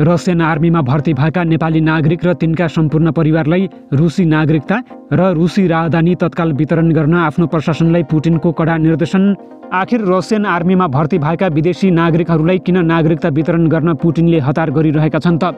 Russian आर्मीमा भर्ती भएका नेपाली नागरिक र तिनका सम्पूर्ण परिवारलाई रुसी नागरिकता र रुसी राहदानी तत्काल वितरण गर्न आफ्नो प्रशासनलाई पुटिनको कडा निर्देशन आखिर रसियन आर्मीमा भर्ती भएका विदेशी नागरिकहरूलाई किन नागरिकता वितरण गर्न पुटिनले हतार गरिरहेका छन् त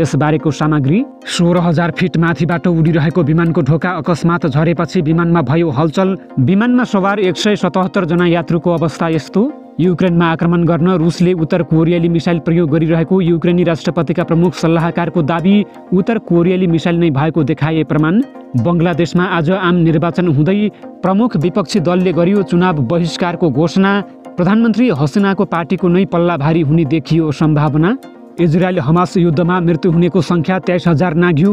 यसबारेको सामग्री सोह्र हजार फिट माथिबाट उडिरहेको विमानको ढोका अकस्मात झरेपछि विमानमा भयो हलचल विमानमा सवार एक सय सतहत्तरजना यात्रुको अवस्था यस्तो युक्रेनमा आक्रमण गर्न रुसले उत्तर कोरियाली मिसाइल प्रयोग गरिरहेको युक्रेनी राष्ट्रपतिका प्रमुख सल्लाहकारको दावी उत्तर कोरियाली मिसाइल नै भएको देखाए प्रमाण बङ्गलादेशमा आज आम निर्वाचन हुँदै प्रमुख विपक्षी दलले गरियो चुनाव बहिष्कारको घोषणा प्रधानमन्त्री हसिनाको पार्टीको नै पल्ला भारी हुने देखियो सम्भावना इजरायल हमास युद्धमा मृत्यु हुनेको सङ्ख्या तेइस हजार नाघ्यो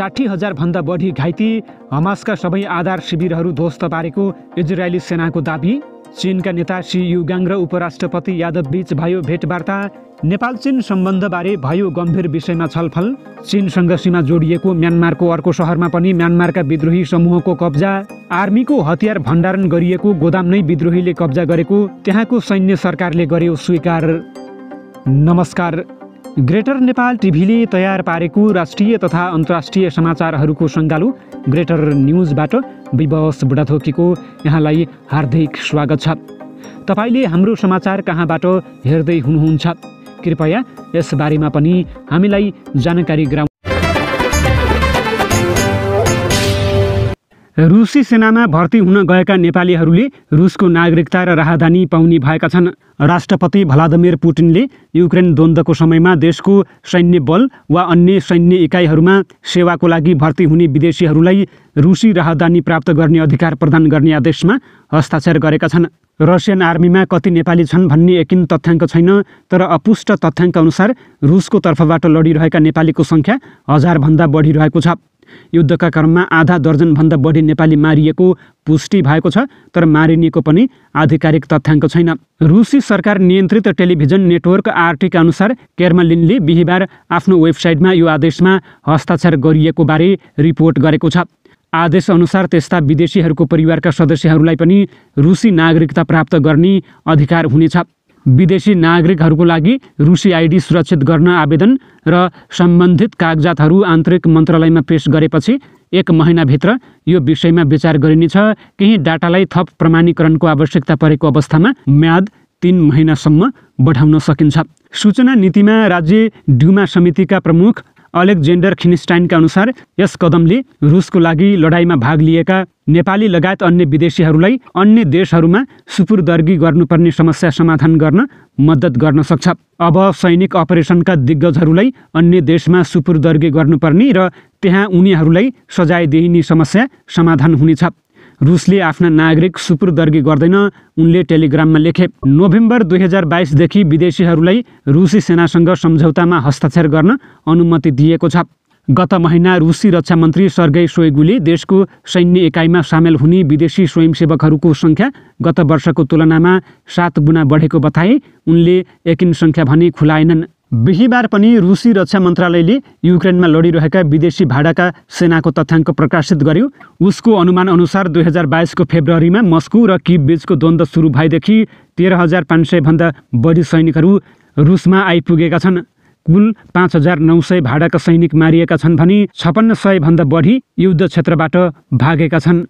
साठी भन्दा बढी घाइते हमासका सबै आधार शिविरहरू ध्वस्त पारेको इजरायली सेनाको दावी चीनका नेता सी युगाङ र उपराष्ट्रपति यादव बीच भयो भेटवार्ता नेपाल चीन सम्बन्धबारे भयो गम्भीर विषयमा छलफल चीनसँग सीमा जोडिएको म्यानमारको अर्को सहरमा पनि म्यानमारका विद्रोही समूहको कब्जा आर्मीको हतियार भण्डारण गरिएको गोदाम नै विद्रोहीले कब्जा गरेको त्यहाँको सैन्य सरकारले गर्यो स्वीकार नमस्कार ग्रेटर नेपाल टिभीले तयार पारेको राष्ट्रिय तथा अन्तर्राष्ट्रिय समाचारहरूको सङ्गालु ग्रेटर न्युजबाट विवश बुढाथोकीको यहाँलाई हार्दिक स्वागत छ तपाईँले हाम्रो समाचार कहाँबाट हेर्दै हुनुहुन्छ कृपया यसबारेमा पनि हामीलाई जानकारी गराउनु रुसी सेनामा भर्ती हुन गएका नेपालीहरूले रुसको नागरिकता र राहदानी पाउने भएका छन् राष्ट्रपति भ्लादिमिर पुटिनले युक्रेन द्वन्द्वको समयमा देशको सैन्य बल वा अन्य सैन्य इकाइहरूमा सेवाको लागि भर्ती हुने विदेशीहरूलाई रुसी राहदानी प्राप्त गर्ने अधिकार प्रदान गर्ने आदेशमा हस्ताक्षर गरेका छन् रसियन आर्मीमा कति नेपाली छन् भन्ने यकिन तथ्याङ्क छैन तर अपुष्ट तथ्याङ्क अनुसार रुसको तर्फबाट लडिरहेका नेपालीको सङ्ख्या हजारभन्दा बढिरहेको छ युद्धका क्रममा आधा दर्जनभन्दा बढी नेपाली मारिएको पुष्टि भएको छ तर मारिनेको पनि आधिकारिक तथ्याङ्क छैन रुसी सरकार नियन्त्रित टेलिभिजन नेटवर्क आरटीका अनुसार केर्मलिनले बिहिबार आफ्नो वेबसाइटमा यो आदेशमा हस्ताक्षर गरिएको बारे रिपोर्ट गरेको छ आदेशअनुसार त्यस्ता विदेशीहरूको परिवारका सदस्यहरूलाई पनि रुसी नागरिकता प्राप्त गर्ने अधिकार हुनेछ विदेशी नागरिकहरूको लागि रुसी आइडी सुरक्षित गर्न आवेदन र सम्बन्धित कागजातहरू आन्तरिक मन्त्रालयमा पेस गरेपछि एक महिनाभित्र यो विषयमा विचार गरिनेछ केही डाटालाई थप प्रमाणीकरणको आवश्यकता परेको अवस्थामा म्याद तिन महिनासम्म बढाउन सकिन्छ सूचना नीतिमा राज्य ड्युमा समितिका प्रमुख अलेक्जेन्डर खिनिस्टाइनका अनुसार यस कदमले रुसको लागि लडाइँमा भाग लिएका नेपाली लगायत अन्य विदेशीहरूलाई अन्य देशहरूमा सुपुरदर्गी गर्नुपर्ने समस्या समाधान गर्न मद्दत गर्न सक्छ अब सैनिक अपरेसनका दिग्गजहरूलाई अन्य देशमा सुपुरदर्गी गर्नुपर्ने र त्यहाँ उनीहरूलाई सजाय दिइने समस्या समाधान हुनेछ रुसले आफ्ना नागरिक सुपुर्दर्गी गर्दैन उनले टेलिग्राममा लेखे नोभेम्बर दुई हजार बाइसदेखि विदेशीहरूलाई रुसी सेनासँग सम्झौतामा हस्ताक्षर गर्न अनुमति दिएको छ गत महिना रुसी रक्षा मन्त्री सर्गे सोइगुले देशको सैन्य एकाइमा सामेल हुने विदेशी स्वयंसेवकहरूको सङ्ख्या गत वर्षको तुलनामा सात गुणा बढेको बताए उनले एकिन सङ्ख्या भने खुलाएनन् बिहिबार पनि रुसी रक्षा मन्त्रालयले युक्रेनमा लडिरहेका विदेशी भाडाका सेनाको तथ्याङ्क प्रकाशित गर्यो उसको अनुमानअनुसार दुई हजार बाइसको फेब्रुअरीमा मस्कु र बीचको द्वन्द्व सुरु भएदेखि तेह्र हजार पाँच सयभन्दा बढी सैनिकहरू रुसमा आइपुगेका छन् कुल पाँच हजार नौ सय भाडाका सैनिक मारिएका छन् भने छप्पन्न सयभन्दा बढी युद्ध क्षेत्रबाट भागेका छन्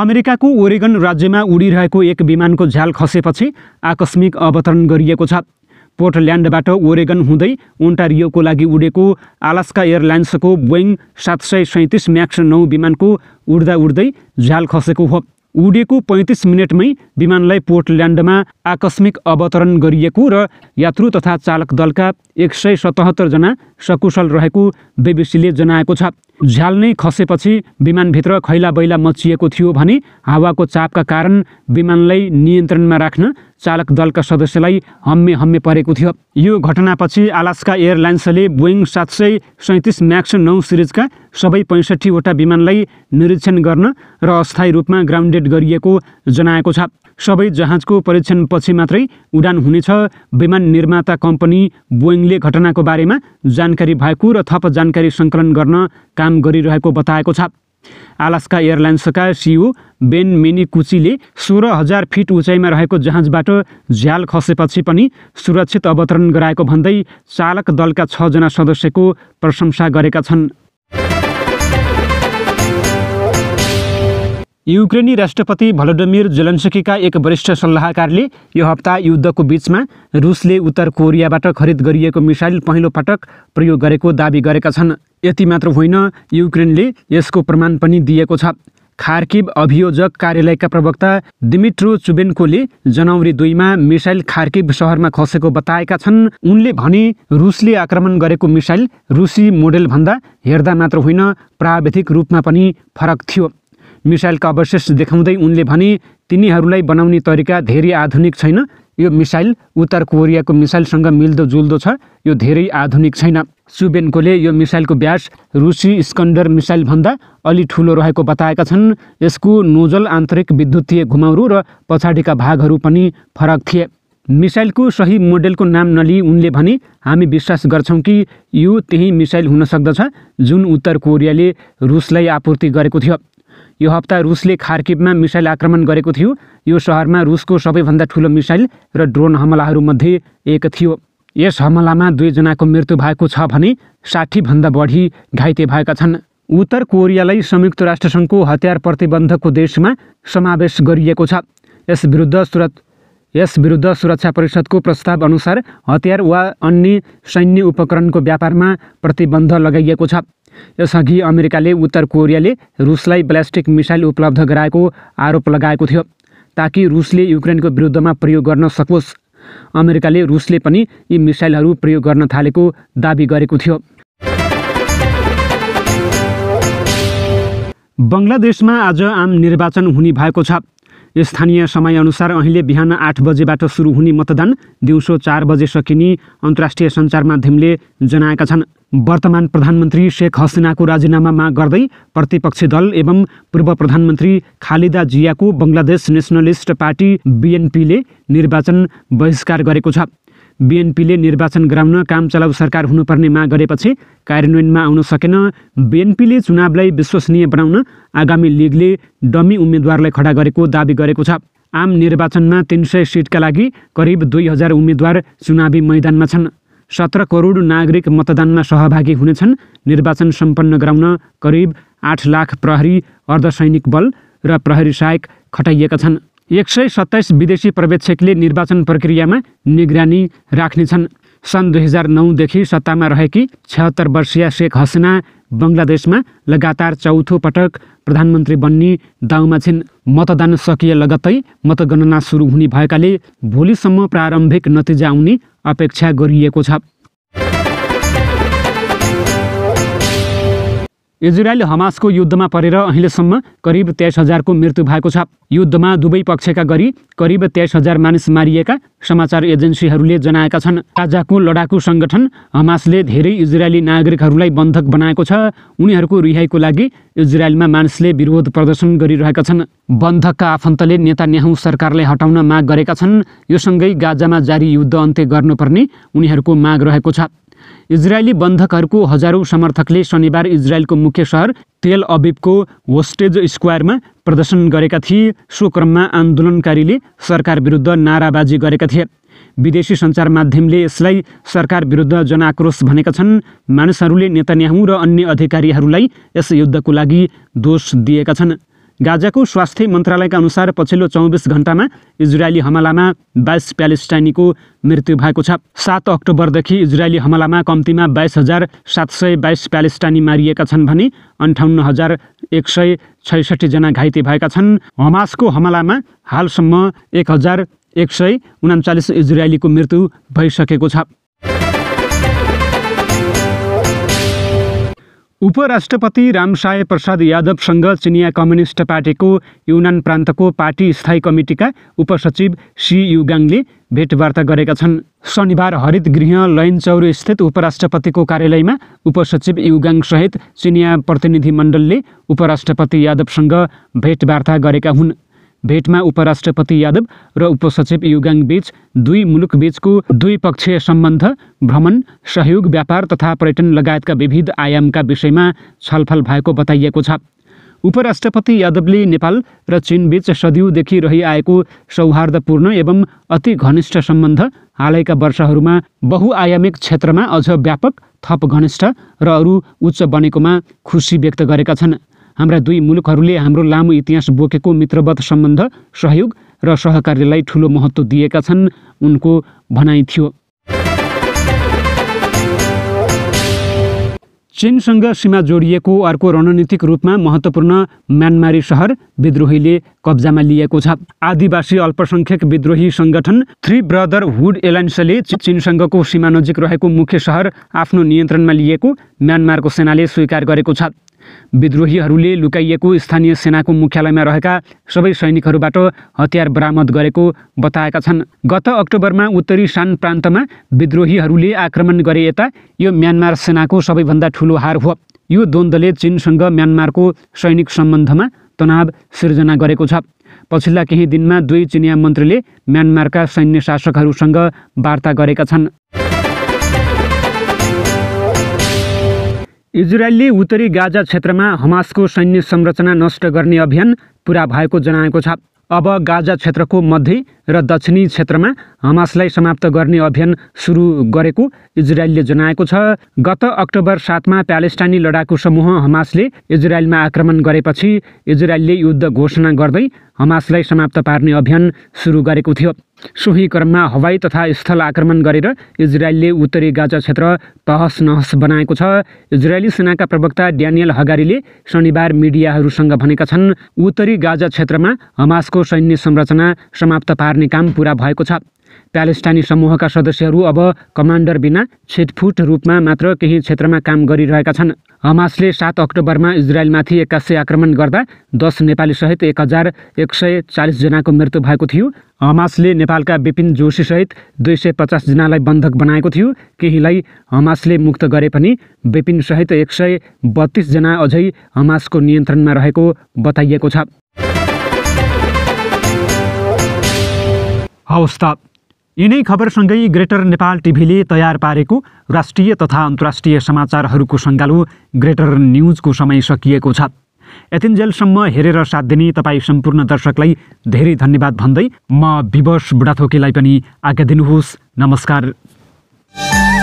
अमेरिकाको ओरेगन राज्यमा उडिरहेको एक विमानको झ्याल खसेपछि आकस्मिक अवतरण गरिएको छ पोर्टल्यान्डबाट ओरेगन हुँदै ओन्टारियोको लागि उडेको आलास्का एयरलाइन्सको बोइङ सात सय सैँतिस म्याक्स नौ विमानको उड्दा उड्दै झ्याल खसेको हो उडेको पैँतिस मिनटमै विमानलाई पोर्टल्यान्डमा आकस्मिक अवतरण गरिएको र यात्रु तथा चालक दलका एक सय सतहत्तरजना सकुशल रहेको बेबिसीले जनाएको छ झ्याल नै खसेपछि विमानभित्र खैला बैला मचिएको थियो भने हावाको चापका कारण विमानलाई नियन्त्रणमा राख्न चालक दलका सदस्यलाई हम्मे हम्मे परेको थियो यो घटनापछि आलास्का एयरलाइन्सले बोइङ सात सय सैँतिस म्याक्स नौ सिरिजका सबै पैँसठीवटा विमानलाई निरीक्षण गर्न र अस्थायी रूपमा ग्राउन्डेड गरिएको जनाएको छ सबै जहाजको परीक्षणपछि मात्रै उडान हुनेछ विमान निर्माता कम्पनी बोइङले घटनाको बारेमा जानकारी भएको र थप जानकारी सङ्कलन गर्न काम गरिरहेको बताएको छ आलास्का एयरलाइन्सका सिओ बेन मेनिकुचीले सोह्र हजार फिट उचाइमा रहेको जहाजबाट झ्याल खसेपछि पनि सुरक्षित अवतरण गराएको भन्दै चालक दलका छजना सदस्यको प्रशंसा गरेका छन् युक्रेनी राष्ट्रपति भलोडोमिर जोलन्सकीका एक वरिष्ठ सल्लाहकारले यो हप्ता युद्धको बिचमा रुसले उत्तर कोरियाबाट खरिद गरिएको मिसाइल पहिलोपटक प्रयोग गरेको दावी गरेका छन् यति मात्र होइन युक्रेनले यसको प्रमाण पनि दिएको छ खार्किब अभियोजक कार्यालयका प्रवक्ता दिमिट्रो चुबेन्कोले जनवरी दुईमा मिसाइल खार्किब सहरमा खसेको बताएका छन् उनले भने रुसले आक्रमण गरेको मिसाइल रुसी मोडेलभन्दा हेर्दा मात्र होइन प्राविधिक रूपमा पनि फरक थियो मिसाइलका अवशेष देखाउँदै उनले भने तिनीहरूलाई बनाउने तरिका धेरै आधुनिक छैन यो मिसाइल उत्तर कोरियाको मिसाइलसँग मिल्दोजुल्दो छ यो धेरै आधुनिक छैन सुबेनकोले यो मिसाइलको ब्यास रुसी स्कन्डर मिसाइलभन्दा अलि ठुलो रहेको बताएका छन् यसको नोजल आन्तरिक विद्युतीय घुमाउरो र पछाडिका भागहरू पनि फरक थिए मिसाइलको सही मोडेलको नाम नलिई उनले भने हामी विश्वास गर्छौँ कि यो त्यही मिसाइल हुन सक्दछ जुन उत्तर कोरियाले रुसलाई आपूर्ति गरेको थियो यो हप्ता रुसले खार्किबमा मिसाइल आक्रमण गरेको थियो यो सहरमा रुसको सबैभन्दा ठुलो मिसाइल र ड्रोन हमलाहरूमध्ये एक थियो यस हमलामा दुईजनाको मृत्यु भएको छ भने साठीभन्दा बढी घाइते भएका छन् उत्तर कोरियालाई संयुक्त राष्ट्रसङ्घको हतियार प्रतिबन्धको देशमा समावेश गरिएको छ यस विरुद्ध सुरत यस विरुद्ध सुरक्षा परिषदको प्रस्ताव अनुसार हतियार वा अन्य सैन्य उपकरणको व्यापारमा प्रतिबन्ध लगाइएको छ यसअघि अमेरिकाले उत्तर कोरियाले रुसलाई ब्लास्टिक मिसाइल उपलब्ध गराएको आरोप लगाएको थियो ताकि रुसले युक्रेनको विरुद्धमा प्रयोग गर्न सकोस् अमेरिकाले रुसले पनि यी मिसाइलहरू प्रयोग गर्न थालेको दावी गरेको थियो बङ्गलादेशमा आज आम निर्वाचन हुने भएको छ स्थानीय समयअनुसार अहिले बिहान आठ बजेबाट सुरु हुने मतदान दिउँसो चार बजे सकिने अन्तर्राष्ट्रिय सञ्चार माध्यमले जनाएका छन् वर्तमान प्रधानमन्त्री शेख हसिनाको राजीनामा माग गर्दै प्रतिपक्षी दल एवं पूर्व प्रधानमन्त्री खालिदा जियाको बङ्गलादेश नेसनलिस्ट पार्टी बिएनपीले निर्वाचन बहिष्कार गरेको छ बिएनपीले निर्वाचन गराउन काम चलाउ सरकार हुनुपर्ने माग गरेपछि कार्यान्वयनमा आउन सकेन बिएनपीले चुनावलाई विश्वसनीय बनाउन आगामी लिगले डमी उम्मेद्वारलाई खडा गरेको दावी गरेको छ आम निर्वाचनमा तिन सय सिटका लागि करिब दुई हजार उम्मेद्वार चुनावी मैदानमा छन् सत्र करोड नागरिक मतदानमा सहभागी हुनेछन् निर्वाचन सम्पन्न गराउन करिब आठ लाख प्रहरी अर्धसैनिक बल र प्रहरी सहायक खटाइएका छन् एक सय सत्ताइस विदेशी पर्यवेक्षकले निर्वाचन प्रक्रियामा निगरानी राख्नेछन् सन् दुई हजार नौदेखि सत्तामा रहेकी छत्तर वर्षीय शेख हसिना बङ्गलादेशमा लगातार चौथो पटक प्रधानमन्त्री बन्ने दाउमा छिन् मतदान सकिए लगत्तै मतगणना सुरु हुने भएकाले भोलिसम्म प्रारम्भिक नतिजा आउने अपेक्षा गरिएको छ इजरायल हमासको युद्धमा परेर अहिलेसम्म करिब तेइस हजारको मृत्यु भएको छ युद्धमा दुवै पक्षका गरी करिब तेइस हजार मानिस मारिएका समाचार एजेन्सीहरूले जनाएका छन् गाजाको लडाकु सङ्गठन हमासले धेरै इजरायली नागरिकहरूलाई बन्धक बनाएको छ उनीहरूको रिहाइको लागि इजरायलमा मानिसले विरोध प्रदर्शन गरिरहेका छन् बन्धकका आफन्तले नेतान्याहु सरकारलाई हटाउन माग गरेका छन् योसँगै गाजामा जारी युद्ध अन्त्य गर्नुपर्ने उनीहरूको माग रहेको छ इजरायली बन्धकहरूको हजारौँ समर्थकले शनिबार इजरायलको मुख्य सहर तेल अबिबको होस्टेज स्क्वायरमा प्रदर्शन गरेका थिए सो क्रममा आन्दोलनकारीले सरकार विरुद्ध नाराबाजी गरेका थिए विदेशी सञ्चार माध्यमले यसलाई सरकार विरुद्ध जनाक्रोश भनेका छन् मानिसहरूले नेतान्याहु र अन्य अधिकारीहरूलाई यस युद्धको लागि दोष दिएका छन् गाजाको स्वास्थ्य मन्त्रालयका अनुसार पछिल्लो चौबिस घन्टामा इजरायली हमलामा बाइस प्यालेस्टाइनीको मृत्यु भएको छ सात अक्टोबरदेखि इजरायली हमलामा कम्तीमा बाइस हजार सात सय बाइस प्यालेस्टाइनी मारिएका छन् भने अन्ठाउन्न हजार एक सय छैसठीजना घाइते भएका छन् हमासको हमलामा हालसम्म एक हजार एक सय उनाचालिस इजरायलीको मृत्यु भइसकेको छ उपराष्ट्रपति रामसाय प्रसाद यादवसँग चिनिया कम्युनिस्ट पार्टीको युनान प्रान्तको पार्टी स्थायी कमिटिका उपसचिव सी युगाङले भेटवार्ता गरेका छन् शनिबार हरित गृह लैनचौरस्थित उपराष्ट्रपतिको कार्यालयमा उपसचिव युगाङसहित चिनिया प्रतिनिधिमण्डलले उपराष्ट्रपति यादवसँग भेटवार्ता गरेका हुन् भेटमा उपराष्ट्रपति यादव र उपसचिव युगाङबीच दुई मुलुकबीचको द्विपक्षीय सम्बन्ध भ्रमण सहयोग व्यापार तथा पर्यटन लगायतका विविध आयामका विषयमा छलफल भएको बताइएको छ उपराष्ट्रपति यादवले नेपाल र चिनबीच सदिउदेखि रहिआएको सौहार्दपूर्ण एवं अति घनिष्ठ सम्बन्ध हालैका वर्षहरूमा बहुआयामिक क्षेत्रमा अझ व्यापक थप घनिष्ठ र अरू उच्च बनेकोमा खुसी व्यक्त गरेका छन् हाम्रा दुई मुलुकहरूले हाम्रो लामो इतिहास बोकेको मित्रवत सम्बन्ध सहयोग र सहकार्यलाई ठुलो महत्त्व दिएका छन् उनको भनाइ थियो चिनसँग सीमा जोडिएको अर्को रणनीतिक रूपमा महत्त्वपूर्ण म्यानमारी सहर विद्रोहीले कब्जामा लिएको छ आदिवासी अल्पसंख्यक विद्रोही सङ्गठन थ्री ब्रदर ब्रदरहुड एलायन्सले चिनसँगको सीमा नजिक रहेको मुख्य सहर आफ्नो नियन्त्रणमा लिएको म्यानमारको सेनाले स्वीकार गरेको छ विद्रोहीहरूले लुकाइएको स्थानीय सेनाको मुख्यालयमा रहेका सबै सैनिकहरूबाट हतियार बरामद गरेको बताएका छन् गत अक्टोबरमा उत्तरी सान प्रान्तमा विद्रोहीहरूले आक्रमण गरे यता यो म्यानमार सेनाको सबैभन्दा ठुलो हार हो यो द्वन्द्वले चिनसँग म्यानमारको सैनिक सम्बन्धमा तनाव सिर्जना गरेको छ पछिल्ला केही दिनमा दुई चिनिया मन्त्रीले म्यानमारका सैन्य शासकहरूसँग वार्ता गरेका छन् इजरायलले उत्तरी गाजा क्षेत्रमा हमासको सैन्य संरचना नष्ट गर्ने अभियान पुरा भएको जनाएको छ अब गाजा क्षेत्रको मध्य र दक्षिणी क्षेत्रमा हमासलाई समाप्त गर्ने अभियान सुरु गरेको इजरायलले जनाएको छ गत अक्टोबर सातमा प्यालेस्टाइनी लडाकु समूह हमासले इजरायलमा आक्रमण गरेपछि इजरायलले युद्ध घोषणा गर्दै हमासलाई समाप्त पार्ने अभियान सुरु गरेको थियो सोही क्रममा हवाई तथा स्थल आक्रमण गरेर इजरायलले उत्तरी गाजा क्षेत्र तहस नहस बनाएको छ इजरायली सेनाका प्रवक्ता ड्यानियल हगारीले शनिबार मिडियाहरूसँग भनेका छन् उत्तरी गाजा क्षेत्रमा हमासको सैन्य संरचना समाप्त पार्ने काम पुरा भएको छ प्यालेस्टाइनी समूहका सदस्यहरू अब कमान्डर बिना छिटफुट रूपमा मात्र केही क्षेत्रमा काम गरिरहेका छन् हमासले सात अक्टोबरमा इजरायलमाथि एक्कासी आक्रमण गर्दा दस नेपालीसहित एक हजार एक सय चालिसजनाको मृत्यु भएको थियो हमासले नेपालका विपिन जोशीसहित दुई सय पचासजनालाई बन्धक बनाएको थियो केहीलाई हमासले मुक्त गरे पनि विपिनसहित एक सय बत्तिसजना अझै हमासको नियन्त्रणमा रहेको बताइएको छ हवस् यिनै खबरसँगै ग्रेटर नेपाल टिभीले तयार पारेको राष्ट्रिय तथा अन्तर्राष्ट्रिय समाचारहरूको सङ्गालो ग्रेटर न्युजको समय सकिएको छ एथेन्जेलसम्म हेरेर साथ दिने तपाईँ सम्पूर्ण दर्शकलाई धेरै धन्यवाद भन्दै म विवश बुढाथोकीलाई पनि आज्ञा दिनुहोस् नमस्कार